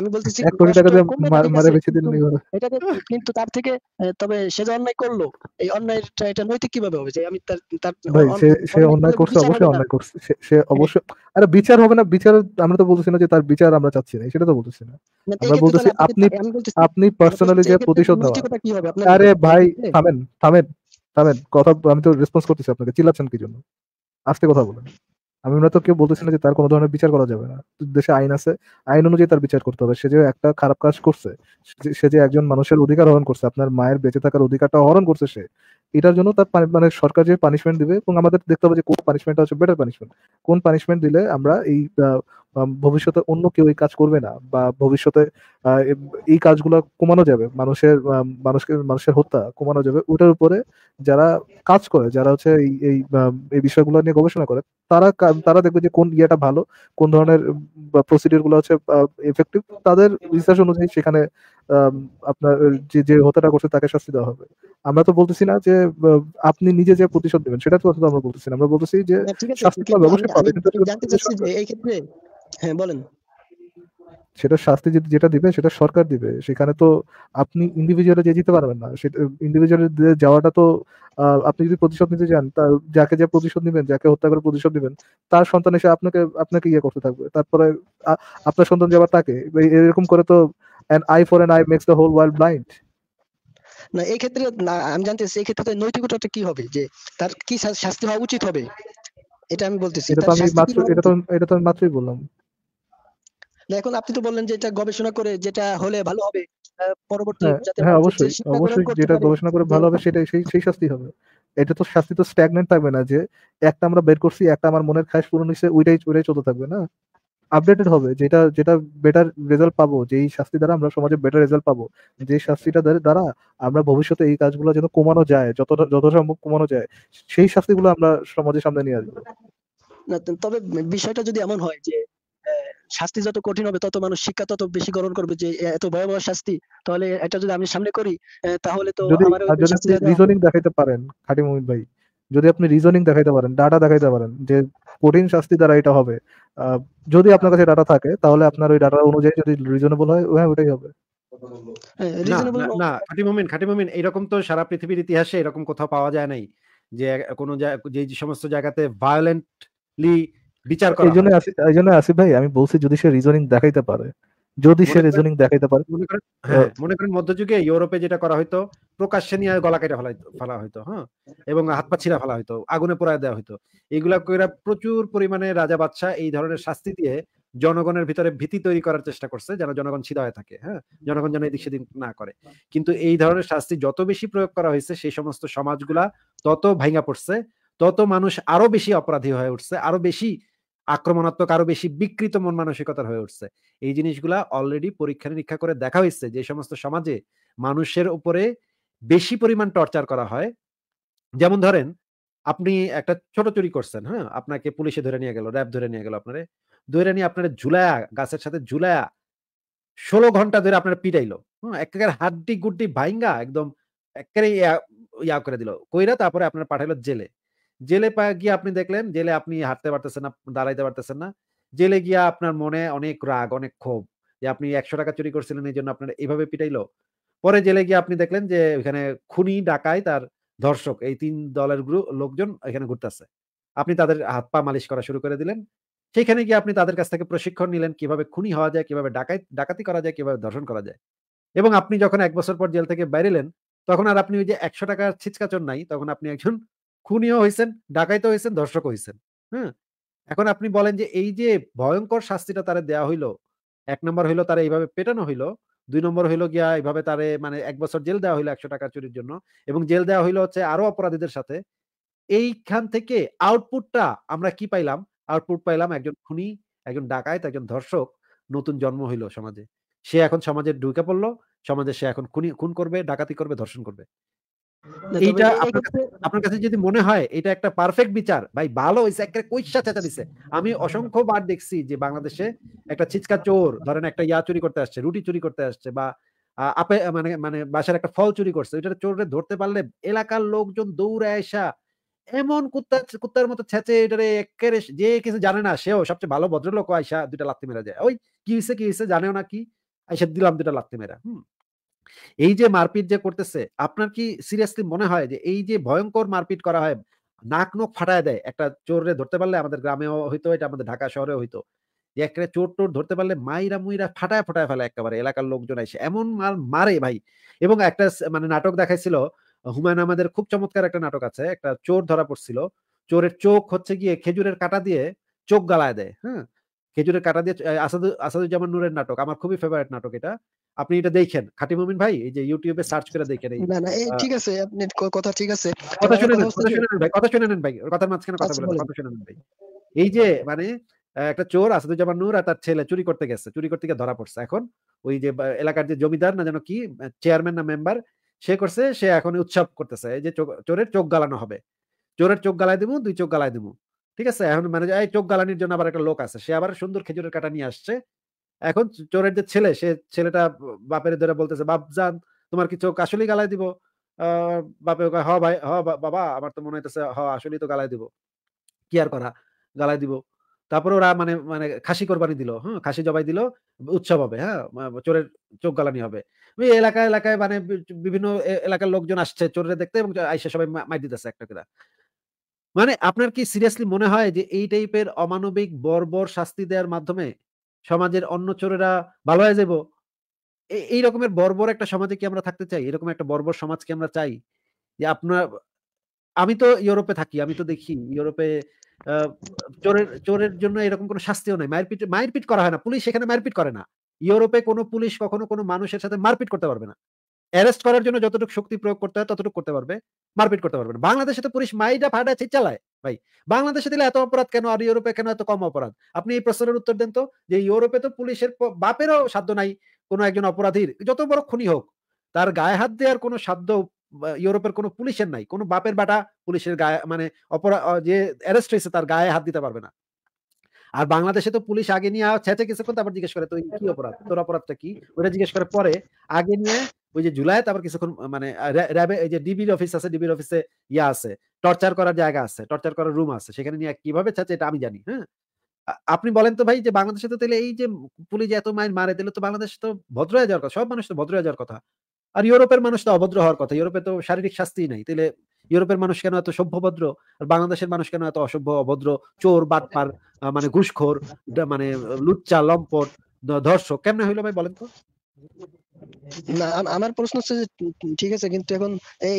আমি বলতেছি কিন্তু তার থেকে তবে সে যে অন্যায় করলো এই এটা নৈতিক কিভাবে হবে যে আমি তার তার সে অন্যায় করছে অবশ্যই অন্যায় করছে সে আরে বিচার হবে না বিচার আমরা তো বলতেছি না যে তার বিচার আমরা চাচ্ছি না সেটা তো বলতেছি না আমরা বলতেছি আপনি আপনি পার্সোনালি যে প্রতিশোধ আরে ভাই থামেন থামেন থামেন কথা আমি তো রেসপন্স করতেছি আপনাকে চিল্লাচ্ছেন কি জন্য আস্তে কথা বলেন আমি তো কেউ বলতেছি না যে তার কোনো ধরনের বিচার করা যাবে না দেশে আইন আছে আইন অনুযায়ী তার বিচার করতে হবে সে যে একটা খারাপ কাজ করছে সে যে একজন মানুষের অধিকার হরণ করছে আপনার মায়ের বেঁচে থাকার অধিকারটা হরণ করছে সে এটার জন্য তার মানে সরকার যে পানিশমেন্ট দিবে এবং আমাদের দেখতে হবে যে কোন পানিশমেন্টটা হচ্ছে বেটার পানিশমেন্ট কোন পানিশমেন্ট দিলে আমরা এই ভবিষ্যতে অন্য কেউ এই কাজ করবে না বা ভবিষ্যতে এই কাজগুলো কমানো যাবে মানুষের মানুষকে মানুষের হত্যা কমানো যাবে ওটার উপরে যারা কাজ করে যারা হচ্ছে এই এই বিষয়গুলো নিয়ে গবেষণা করে তারা তারা দেখবে যে কোন ইয়েটা ভালো কোন ধরনের প্রসিডিউর গুলো হচ্ছে এফেক্টিভ তাদের রিসার্চ অনুযায়ী সেখানে আপনার যে যে হত্যাটা করছে তাকে শাস্তি দেওয়া হবে আমরা তো বলতেছি না যে আপনি নিজে যে প্রতিশোধ দেবেন সেটা তো আমরা বলতেছি আমরা বলতেছি যে শাস্তি ব্যবস্থা পাবে হ্যাঁ বলেন সেটা শাস্তি যেটা দিবে সেটা সরকার দিবে সেখানে তো আপনি ইন্ডিভিজুয়ালি যে যেতে পারবেন না সেটা ইন্ডিভিজুয়ালি যাওয়াটা তো আপনি যদি প্রতিশোধ নিতে চান তা যাকে যা প্রতিশোধ নেবেন যাকে হত্যা করে প্রতিশোধ নেবেন তার সন্তান এসে আপনাকে আপনাকে ইয়ে করতে থাকবে তারপরে আপনার সন্তান যাবার তাকে এরকম করে তো an eye for an eye makes the whole world blind না এই ক্ষেত্রে আমি জানতে চাই ক্ষেত্রে নৈতিকতাটা কি হবে যে তার কি শাস্তি হওয়া উচিত হবে এটা আমি বলতেছি এটা তো আমি মাত্র এটা তো এটা তো আমি মাত্রই বললাম এখন আপনি তো বললেন যে এটা গবেষণা করে যেটা হলে ভালো হবে হ্যাঁ, হ্যাঁ অবশ্যই অবশ্যই যেটা গবেষণা করে ভালো হবে সেটাই সেই সেই শাস্তি হবে এটা তো শাস্তি তো স্ট্যাগনেন্ট থাকবে না যে একটা আমরা বের করছি একটা আমার মনের খাস পূরণ হয়েছে ওইটাই ওইটাই চলতে থাকবে না আপডেটেড হবে যেটা যেটা বেটার রেজাল্ট পাবো যেই শাস্তি দ্বারা আমরা সমাজে বেটার রেজাল্ট পাবো যে শাস্তিটা দ্বারা আমরা ভবিষ্যতে এই কাজগুলো যেন কমানো যায় যতটা যত সম্ভব কমানো যায় সেই শাস্তিগুলো আমরা সমাজের সামনে নিয়ে আসবো তবে বিষয়টা যদি এমন হয় যে শাস্তি যত কঠিন হবে তত মানুষ শিক্ষা তত বেশি গ্রহণ করবে যে এত ভয়াবহ শাস্তি তাহলে এটা যদি আমি সামনে করি তাহলে তো রিজনিং দেখাইতে পারেন খাটি মুমিন ভাই যদি আপনি রিজনিং দেখাইতে পারেন ডাটা দেখাইতে পারেন যে কঠিন শাস্তি দ্বারা এটা হবে যদি আপনার কাছে ডাটা থাকে তাহলে আপনার ওই ডাটা অনুযায়ী যদি রিজনেবল হয় হ্যাঁ ওটাই হবে না খাটি মুমিন খাটি মুমিন এরকম তো সারা পৃথিবীর ইতিহাসে এরকম কোথাও পাওয়া যায় নাই যে কোনো যে সমস্ত জায়গাতে ভায়োলেন্টলি বিচার করা এই জন্য এই জন্য ভাই আমি বলছি যদি সে রিজনিং দেখাইতে পারে যদি সে রিজনিং দেখাইতে পারে মনে করেন হ্যাঁ, হ্যাঁ। মনে করেন মধ্যযুগে ইউরোপে যেটা করা হইতো প্রকাশ্যে নিয়ে গলা কেটে ফেলা ফেলা হইতো হ্যাঁ এবং হাত পা ছিঁড়া ফেলা হইতো আগুনে পোড়ায় দেওয়া হইতো এগুলা কইরা প্রচুর পরিমাণে রাজা বাদশাহ এই ধরনের শাস্তি দিয়ে জনগণের ভিতরে ভীতি তৈরি করার চেষ্টা করছে যেন জনগণ ছিদা হয়ে থাকে হ্যাঁ জনগণ যেন এদিক সেদিক না করে কিন্তু এই ধরনের শাস্তি যত বেশি প্রয়োগ করা হয়েছে সেই সমস্ত সমাজগুলা তত ভাঙা পড়ছে তত মানুষ আরো বেশি অপরাধী হয়ে উঠছে আরো বেশি আক্রমণাত্মক আরো বেশি বিকৃত মন মানসিকতার হয়ে উঠছে এই জিনিসগুলা অলরেডি পরীক্ষা নিরীক্ষা করে দেখা হয়েছে যে সমস্ত সমাজে মানুষের উপরে বেশি পরিমাণ টর্চার করা হয় যেমন ধরেন আপনি একটা ছোট চুরি করছেন হ্যাঁ আপনাকে পুলিশে ধরে নিয়ে গেল র্যাব ধরে নিয়ে গেল আপনারে ধরে নিয়ে আপনার ঝুলায়া গাছের সাথে ঝুলায়া ষোলো ঘন্টা ধরে আপনার পিটাইলো হ্যাঁ একেবারে হাড্ডি গুড্ডি ভাইঙ্গা একদম একেবারে ইয়া করে দিল কইরা তারপরে আপনার পাঠাইলো জেলে জেলে গিয়ে আপনি দেখলেন জেলে আপনি হাঁটতে পারতেছেন না দাঁড়াইতে পারতেছেন না জেলে গিয়া আপনার মনে অনেক রাগ অনেক ক্ষোভ যে আপনি একশো টাকা চুরি করছিলেন এই জন্য আপনার এইভাবে পিটাইলো পরে জেলে গিয়ে আপনি দেখলেন যে এখানে খুনি ডাকায় তার ধর্ষক এই তিন দলের গ্রুপ লোকজন এখানে ঘুরতে আছে আপনি তাদের হাত পা মালিশ করা শুরু করে দিলেন সেখানে গিয়ে আপনি তাদের কাছ থেকে প্রশিক্ষণ নিলেন কিভাবে খুনি হওয়া যায় কিভাবে ডাকাই ডাকাতি করা যায় কিভাবে ধর্ষণ করা যায় এবং আপনি যখন এক বছর পর জেল থেকে বেরিলেন তখন আর আপনি ওই যে একশো টাকার ছিচকাচর নাই তখন আপনি একজন খুনিও হয়েছেন ডাকাইতে হয়েছেন দর্শক হয়েছেন হ্যাঁ এখন আপনি বলেন যে এই যে ভয়ঙ্কর শাস্তিটা তারে দেয়া হইলো এক নম্বর হইলো তারা এইভাবে পেটানো হইলো দুই নম্বর হইলো গিয়া এইভাবে তারে মানে এক বছর জেল দেওয়া হইলো একশো টাকা চুরির জন্য এবং জেল দেওয়া হইলো হচ্ছে আরো অপরাধীদের সাথে এইখান থেকে আউটপুটটা আমরা কি পাইলাম আউটপুট পাইলাম একজন খুনি একজন ডাকায়ত একজন ধর্ষক নতুন জন্ম হইলো সমাজে সে এখন সমাজের ঢুকে পড়লো সমাজে সে এখন খুনি খুন করবে ডাকাতি করবে ধর্ষণ করবে এইটা আপনার কাছে যদি মনে হয় এটা একটা পারফেক্ট বিচার ভাই ভালো একটা দিছে আমি হ্যাঁ, হ্যাঁ। অসংখ্য বার দেখছি যে বাংলাদেশে একটা ছিচকা চোর ধরেন একটা ইয়া চুরি করতে আসছে রুটি চুরি করতে আসছে বা আপে মানে মানে বাসার একটা ফল চুরি করছে ওইটা চোর ধরতে পারলে এলাকার লোকজন দৌড়ে আসা এমন কুত্তা কুত্তার মতো ছেঁচে এটারে একের যে কিছু জানে না সেও সবচেয়ে ভালো ভদ্রলোক আইসা দুটা লাত্তি মেরা যায় ওই কি হয়েছে কি হয়েছে জানেও না কি আইসা দিলাম দুটা লাত্তি মেরা হুম এই যে মারপিট যে করতেছে আপনার কি সিরিয়াসলি মনে হয় যে এই যে ভয়ঙ্কর মারপিট করা হয় নাক নখ ফাটায় দেয় একটা চোরে ধরতে পারলে আমাদের গ্রামে হইতো এটা আমাদের ঢাকা শহরে হইতো যে একটা চোর টোর ধরতে পারলে মাইরা মুইরা ফাটায় ফাটায় ফেলে একেবারে এলাকার লোকজন এসে এমন মাল মারে ভাই এবং একটা মানে নাটক দেখাইছিল হুমায়ুন আমাদের খুব চমৎকার একটা নাটক আছে একটা চোর ধরা পড়ছিল চোরের চোখ হচ্ছে গিয়ে খেজুরের কাটা দিয়ে চোখ গালায় দেয় হ্যাঁ খেজুরের কাটা দিয়ে আসাদু আসাদুজ্জামান নূরের নাটক আমার খুবই ফেভারিট নাটক এটা আপনি এটা দেখেন খাটি মুমিন ভাই এই যে ইউটিউবে সার্চ করে দেখেন এই না না এই ঠিক আছে আপনি কথা ঠিক আছে কথা শুনে নেন কথা শুনে নেন ভাই কথা শুনে নেন ভাই কথার মাঝখানে কথা আচ্ছা, বলেন কথা শুনে নেন ভাই এই যে মানে একটা চোর জামান নূর আর তার ছেলে চুরি করতে গেছে চুরি করতে গিয়ে ধরা পড়ছে এখন ওই যে এলাকার যে জমিদার না যেন কি চেয়ারম্যান না মেম্বার সে করছে সে এখন উৎসব করতেছে যে চোরের চোখ গালানো হবে চোরের চোখ গালাই দিব দুই চোখ গালাই দিব ঠিক আছে এখন মানে এই চোখ গালানির জন্য আবার একটা লোক আছে সে আবার সুন্দর খেজুরের কাটা নিয়ে আসছে এখন চোরের যে ছেলে সে ছেলেটা বাপের ধরে বলতেছে বাপ যান তোমার কি চোখ আসলেই গালায় দিব বাপে হ ভাই হ বাবা আমার তো মনে হইতেছে হ আসলেই তো গালায় দিব কি আর করা গালায় দিব তারপরে ওরা মানে মানে খাসি কোরবানি দিল হ্যাঁ খাসি জবাই দিল উৎসব হবে হ্যাঁ চোরের চোখ গালানি হবে এলাকায় এলাকায় মানে বিভিন্ন এলাকার লোকজন আসছে চোরের দেখতে এবং আইসে সবাই মাই দিতেছে একটা কিনা মানে আপনার কি সিরিয়াসলি মনে হয় যে এই টাইপের অমানবিক বর্বর শাস্তি দেওয়ার মাধ্যমে সমাজের অন্য চোরেরা ভালো হয়ে যাবো এই রকমের বর্বর একটা সমাজে কি আমরা থাকতে চাই এরকম একটা বর্বর সমাজকে আমরা চাই যে আপনার আমি তো ইউরোপে থাকি আমি তো দেখি ইউরোপে চোরের চোরের জন্য এরকম কোনো শাস্তিও নাই মারপিট মারপিট করা হয় না পুলিশ সেখানে মারপিট করে না ইউরোপে কোনো পুলিশ কখনো কোনো মানুষের সাথে মারপিট করতে পারবে না অ্যারেস্ট করার জন্য যতটুকু শক্তি প্রয়োগ করতে হয় ততটুকু করতে পারবে মারপিট করতে পারবে না বাংলাদেশে তো পুলিশ মাইডা ফাটা চালায় ভাই বাংলাদেশে দিলে এত অপরাধ কেন আর ইউরোপে কেন এত কম অপরাধ আপনি এই প্রশ্নের উত্তর দেন তো যে ইউরোপে তো পুলিশের বাপেরও সাধ্য নাই কোনো একজন অপরাধীর যত বড় খুনি হোক তার গায়ে হাত দেওয়ার কোনো সাধ্য ইউরোপের কোনো পুলিশের নাই কোনো বাপের বাটা পুলিশের গায়ে মানে অপরাধ যে অ্যারেস্ট হয়েছে তার গায়ে হাত দিতে পারবে না আর বাংলাদেশে তো পুলিশ আগে নিয়ে ছেঁচে কিছুক্ষণ তারপর জিজ্ঞেস করে তো কি অপরাধ তোর অপরাধটা কি ওটা জিজ্ঞেস করে পরে আগে নিয়ে ওই যে জুলাই আবার কিছুক্ষণ মানে র্যাবে এই যে ডিবির অফিস আছে ডিবির অফিসে ইয়া আছে টর্চার করার জায়গা আছে টর্চার করার রুম আছে সেখানে নিয়ে কিভাবে চাচ্ছে এটা আমি জানি হ্যাঁ আপনি বলেন তো ভাই যে বাংলাদেশে তো তাহলে এই যে পুলিশ এত মাইন মারে তাহলে তো বাংলাদেশ তো ভদ্র হয়ে যাওয়ার কথা সব মানুষ তো ভদ্র হয়ে যাওয়ার কথা আর ইউরোপের মানুষ তো অভদ্র হওয়ার কথা ইউরোপে তো শারীরিক শাস্তি নাই তাহলে ইউরোপের মানুষ কেন এত সভ্যভদ্র আর বাংলাদেশের মানুষ কেন এত অসভ্য অভদ্র চোর বাটপার মানে ঘুষখোর মানে লুচ্চা লম্পট ধর্ষক কেমনে হইলো ভাই বলেন তো না আমার প্রশ্ন হচ্ছে যে ঠিক আছে কিন্তু এখন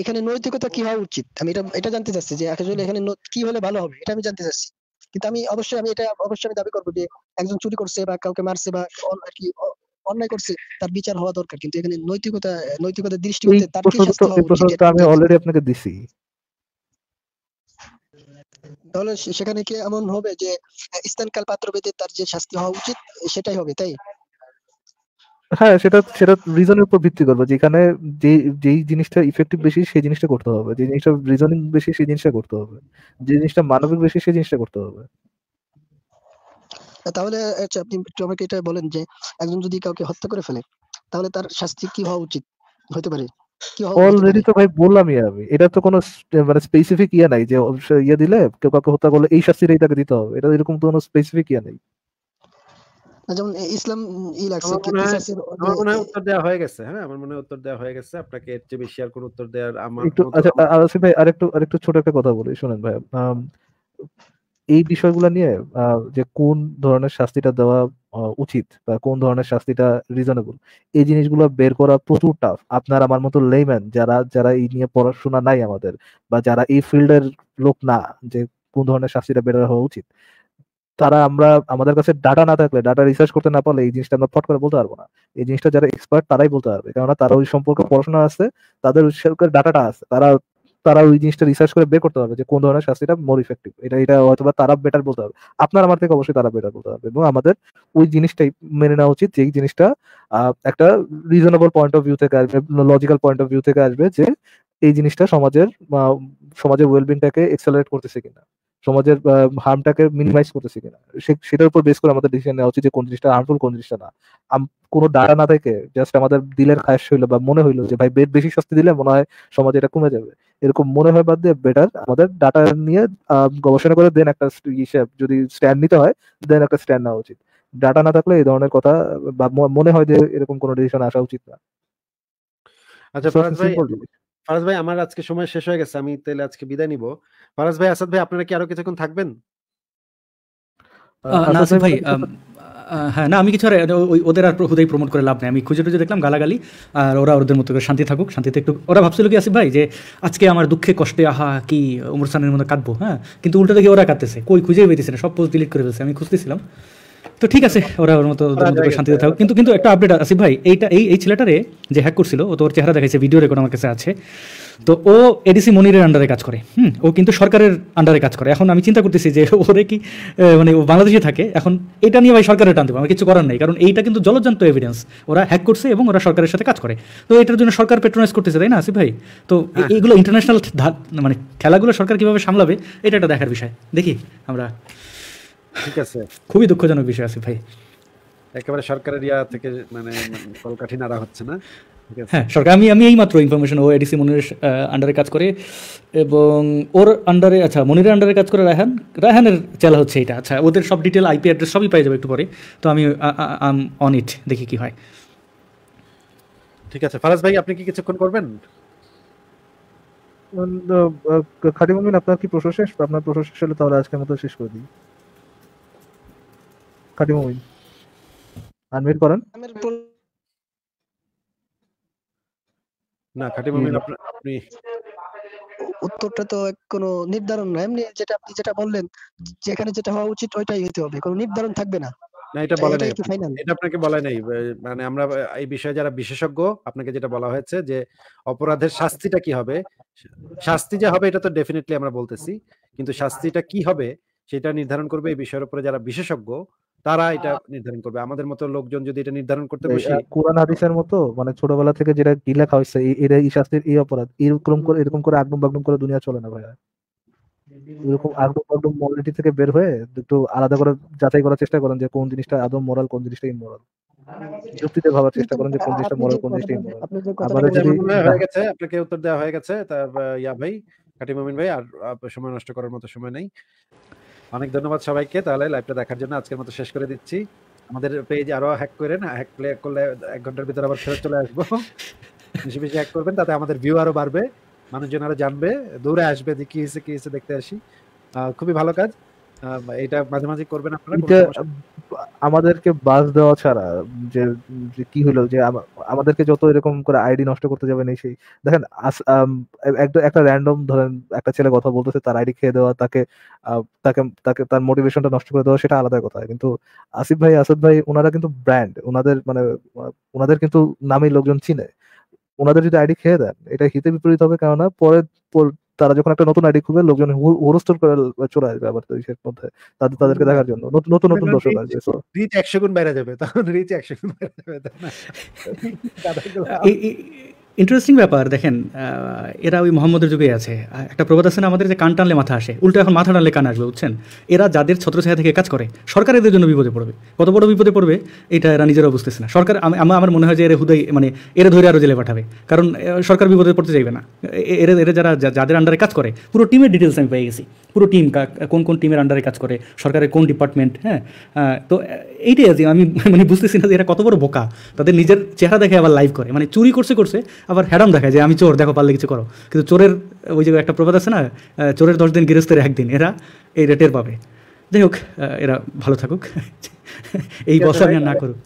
এখানে নৈতিকতা কি হওয়া উচিত আমি এটা এটা জানতে চাচ্ছি যে আসলে এখানে কি হলে ভালো হবে এটা আমি জানতে চাচ্ছি কিন্তু আমি অবশ্যই আমি এটা অবশ্যই আমি দাবি করবো যে একজন চুরি করছে বা কাউকে মারছে বা কি অন্যায় করছে তার বিচার হওয়া দরকার কিন্তু এখানে নৈতিকতা নৈতিকতা দৃষ্টিকোণে তার কি শাস্তি হওয়া উচিত আমি অলরেডি আপনাকে দিছি তাহলে সেখানে কি এমন হবে যে স্থানকাল পাত্রভেদে তার যে শাস্তি হওয়া উচিত সেটাই হবে তাই হ্যাঁ সেটা সেটা রিজনের উপর ভিত্তি করবে যেখানে যে যেই জিনিসটা ইফেক্টিভ বেশি সেই জিনিসটা করতে হবে যে জিনিসটা রিজনিং বেশি সেই জিনিসটা করতে হবে যে জিনিসটা মানবিক বেশি সেই জিনিসটা করতে হবে তাহলে আচ্ছা আপনি একটু আমাকে এটা বলেন যে একজন যদি কাউকে হত্যা করে ফেলে তাহলে তার শাস্তি কি হওয়া উচিত হতে পারে অলরেডি তো ভাই বললামই আমি এটা তো কোনো মানে স্পেসিফিক ইয়া নাই যে ইয়ে দিলে কেউ কাউকে হত্যা করলে এই শাস্তিটাই তাকে দিতে হবে এটা এরকম কোনো স্পেসিফিক ইয়া নেই যেমন ইসলাম উত্তর দেওয়া হয়ে গেছে হ্যাঁ আমার মনে হয় উত্তর দেওয়া হয়ে গেছে আপনাকে এর চেয়ে বেশি আর উত্তর দেওয়ার আমার একটু আচ্ছা ভাই আরেকটু আরেকটু ছোট একটা কথা বলি শুনেন ভাই এই বিষয়গুলো নিয়ে যে কোন ধরনের শাস্তিটা দেওয়া উচিত বা কোন ধরনের শাস্তিটা রিজনেবল এই জিনিসগুলো বের করা প্রচুর টাফ আপনার আমার মতো লেমেন যারা যারা এই নিয়ে পড়াশোনা নাই আমাদের বা যারা এই ফিল্ডের লোক না যে কোন ধরনের শাস্তিটা বের হওয়া উচিত তারা আমরা আমাদের কাছে ডাটা না থাকলে ডাটা রিসার্চ করতে না পারলে এই জিনিসটা আমরা ফট করে বলতে পারবো না এই জিনিসটা যারা এক্সপার্ট তারাই বলতে পারবে কেননা তারা ওই সম্পর্কে পড়াশোনা আছে তাদের ডাটাটা আছে তারা তারা ওই জিনিসটা রিসার্চ করে বের করতে পারবে যে কোন ধরনের শাস্তিটা মোর ইফেক্টিভ এটা এটা হয়তো বা তারা বেটার বলতে পারবে আপনার আমার থেকে অবশ্যই তারা বেটার বলতে পারবে এবং আমাদের ওই জিনিসটাই মেনে নেওয়া উচিত যে জিনিসটা একটা রিজনেবল পয়েন্ট অফ ভিউ থেকে আসবে লজিক্যাল পয়েন্ট অফ ভিউ থেকে আসবে যে এই জিনিসটা সমাজের সমাজের ওয়েলবিংটাকে এক্সেলারেট করতেছে কিনা সমাজের হার্মটাকে মিনিমাইজ করতেছি কিনা সেটার উপর বেস করে আমাদের ডিসিশন নেওয়া উচিত যে কোন জিনিসটা হার্মফুল কোন জিনিসটা না কোনো ডাটা না থেকে জাস্ট আমাদের দিলের খায়স হইলো বা মনে হইলো যে ভাই বেড বেশি সস্তি দিলে মনে হয় সমাজ এটা কমে যাবে এরকম মনে হয় বাদ দিয়ে বেটার আমাদের ডাটা নিয়ে গবেষণা করে দেন একটা হিসাব যদি স্ট্যান্ড নিতে হয় দেন একটা স্ট্যান্ড নেওয়া উচিত ডাটা না থাকলে এই ধরনের কথা বা মনে হয় যে এরকম কোনো ডিসিশন আসা উচিত না আচ্ছা ভাই ফারাজ ভাই আমার আজকে সময় শেষ হয়ে গেছে আমি তাহলে আজকে বিদায় নিব ফারাজ ভাই আসাদ ভাই আপনারা কি আরো কিছুক্ষণ থাকবেন ভাই হ্যাঁ না আমি কিছু আর ওদের আর হুদাই প্রমোট করে লাভ নেই আমি খুঁজে টুজে দেখলাম গালাগালি আর ওরা ওদের মতো করে শান্তি থাকুক শান্তিতে একটু ওরা ভাবছিল কি আসিফ ভাই যে আজকে আমার দুঃখে কষ্টে আহা কি ওমর সানের কাঁদবো হ্যাঁ কিন্তু উল্টো দেখে ওরা কাঁদতেছে কই খুঁজেই পেতেছে না সব পোস্ট ডিলিট করে ফেলছে আমি খুঁজতেছিলাম তো ঠিক আছে ওরা ওর মতো শান্তিতে থাকুক কিন্তু কিন্তু একটা আপডেট আসি ভাই এইটা এই এই ছেলেটারে যে হ্যাক করছিল ও তো ওর চেহারা দেখাইছে ভিডিও রেকর্ড আমার কাছে আছে তো ও এডিসি মনিরের আন্ডারে কাজ করে হুম ও কিন্তু সরকারের আন্ডারে কাজ করে এখন আমি চিন্তা করতেছি যে ওরে কি মানে ও বাংলাদেশে থাকে এখন এটা নিয়ে ভাই সরকারের টান দেবো আমার কিছু করার নেই কারণ এইটা কিন্তু জলজান্ত এভিডেন্স ওরা হ্যাক করছে এবং ওরা সরকারের সাথে কাজ করে তো এটার জন্য সরকার পেট্রোনাইজ করতেছে তাই না আসিফ ভাই তো হ্যাঁ। এইগুলো ইন্টারন্যাশনাল মানে খেলাগুলো সরকার কিভাবে সামলাবে এটা একটা দেখার বিষয় দেখি আমরা ঠিক আছে খুবই দুঃখজনক বিষয় আছে ভাই একেবারে সরকারের ইয়া থেকে মানে কলকাঠি নাড়া হচ্ছে না হ্যাঁ সরকার আমি আমি এই মাত্র ইনফরমেশন ও এডিসি মনিরের আন্ডারে কাজ করে এবং ওর আন্ডারে আচ্ছা মনিরের আন্ডারে কাজ করে রায়হান রায়হানের চেলা হচ্ছে এটা আচ্ছা ওদের সব ডিটেল আইপি অ্যাড্রেস সবই পাই যাবে একটু পরে তো আমি আম অন ইট দেখি কি হয় ঠিক আছে ফারাজ ভাই আপনি কি কিছুক্ষণ করবেন খাদিম আপনার কি প্রশ্ন শেষ আপনার প্রশ্ন শেষ হলে তাহলে আজকের মতো শেষ করে দিই আনমিউট করেন না খাটি আপনি উত্তরটা তো কোনো নির্ধারণ না এমনি যেটা আপনি যেটা বললেন যেখানে যেটা হওয়া উচিত ওইটাই হতে হবে কোনো নির্ধারণ থাকবে না না এটা বলা নাই এটা আপনাকে বলা নাই মানে আমরা এই বিষয়ে যারা বিশেষজ্ঞ আপনাকে যেটা বলা হয়েছে যে অপরাধের শাস্তিটা কি হবে শাস্তি যে হবে এটা তো ডেফিনেটলি আমরা বলতেছি কিন্তু শাস্তিটা কি হবে সেটা নির্ধারণ করবে এই বিষয়ের উপরে যারা বিশেষজ্ঞ তারা এটা নির্ধারণ করবে আমাদের মতো লোকজন যদি এটা নির্ধারণ করতে বসে কোরআন হাদিসের মতো মানে ছোটবেলা থেকে যেটা গিলা খাওয়া হচ্ছে এরা এই শাস্তির এই অপরাধ এরকম করে এরকম করে আগুন বাগুন করে দুনিয়া চলে না ভাইয়া এরকম আগুন বাগুন মরালিটি থেকে বের হয়ে একটু আলাদা করে যাচাই করার চেষ্টা করেন যে কোন জিনিসটা আদম মোরাল কোন জিনিসটা ইমোরাল যুক্তিতে ভাবার চেষ্টা করেন যে কোন জিনিসটা মোরাল কোন জিনিসটা ইমোরাল হয়ে গেছে আপনাকে উত্তর দেওয়া হয়ে গেছে তা ইয়া ভাই কাটিমামিন ভাই আর সময় নষ্ট করার মতো সময় নেই অনেক ধন্যবাদ সবাইকে তাহলে লাইভটা দেখার জন্য আজকের মতো শেষ করে দিচ্ছি আমাদের পেজ আরো হ্যাক করে না হ্যাক প্লে করলে এক ঘন্টার ভিতরে আবার ফেরত চলে আসবো বেশি বেশি হ্যাক করবেন তাতে আমাদের ভিউ আরো বাড়বে মানুষজন আরো জানবে দূরে আসবে যে কি হয়েছে কি হয়েছে দেখতে আসি খুবই ভালো কাজ এটা মাঝে মাঝে করবেন আপনারা আমাদেরকে বাস দেওয়া ছাড়া যে কি হলো যে আমাদেরকে যত এরকম করে আইডি নষ্ট করতে যাবেন এই সেই দেখেন একটা একটা র্যান্ডম ধরেন একটা ছেলে কথা বলতেছে তার আইডি খেয়ে দেওয়া তাকে তাকে তাকে তার মোটিভেশনটা নষ্ট করে দেওয়া সেটা আলাদা কথা কিন্তু আসিফ ভাই আসাদ ভাই ওনারা কিন্তু ব্র্যান্ড ওনাদের মানে ওনাদের কিন্তু নামে লোকজন চিনে ওনাদের যদি আইডি খেয়ে দেন এটা হিতে বিপরীত হবে কেননা পরে তারা যখন একটা নতুন আইডি খুলবে লোকজন হুরস্থুল করে চলে আসবে আবার তো ইসের মধ্যে তাদের তাদেরকে দেখার জন্য নতুন নতুন নতুন দর্শক আসবে রিচ একশো গুণ বেড়ে যাবে তখন রিচ একশো গুণ বেড়ে যাবে ইন্টারেস্টিং ব্যাপার দেখেন এরা ওই মোহাম্মদের যুগে আছে একটা প্রবাদ আছে না আমাদের যে কান টানলে মাথা আসে উল্টো এখন মাথা টানলে কান আসবে বুঝছেন এরা যাদের ছত্রছায়া থেকে কাজ করে সরকার এদের জন্য বিপদে পড়বে কত বড় বিপদে পড়বে এটা এরা নিজেরা বুঝতেছে না সরকার আমার আমার মনে হয় যে এরা হুদয় মানে এরা ধরে আরও জেলে পাঠাবে কারণ সরকার বিপদে পড়তে চাইবে না এরা এরা যারা যাদের আন্ডারে কাজ করে পুরো টিমের ডিটেলস আমি পেয়ে গেছি পুরো টিম কোন কোন টিমের আন্ডারে কাজ করে সরকারের কোন ডিপার্টমেন্ট হ্যাঁ তো এইটাই আছে আমি মানে বুঝতেছি না যে এরা কত বড় বোকা তাদের নিজের চেহারা দেখে আবার লাইভ করে মানে চুরি করছে করছে আবার হ্যাডাম দেখায় যে আমি চোর দেখো পারলে কিছু করো কিন্তু চোরের ওই যে একটা প্রবাদ আছে না চোরের দশ দিন গৃহস্থের একদিন এরা এই রেটের পাবে যাই হোক এরা ভালো থাকুক এই বছর না করুক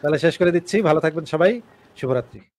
তাহলে শেষ করে দিচ্ছি ভালো থাকবেন সবাই শুভরাত্রি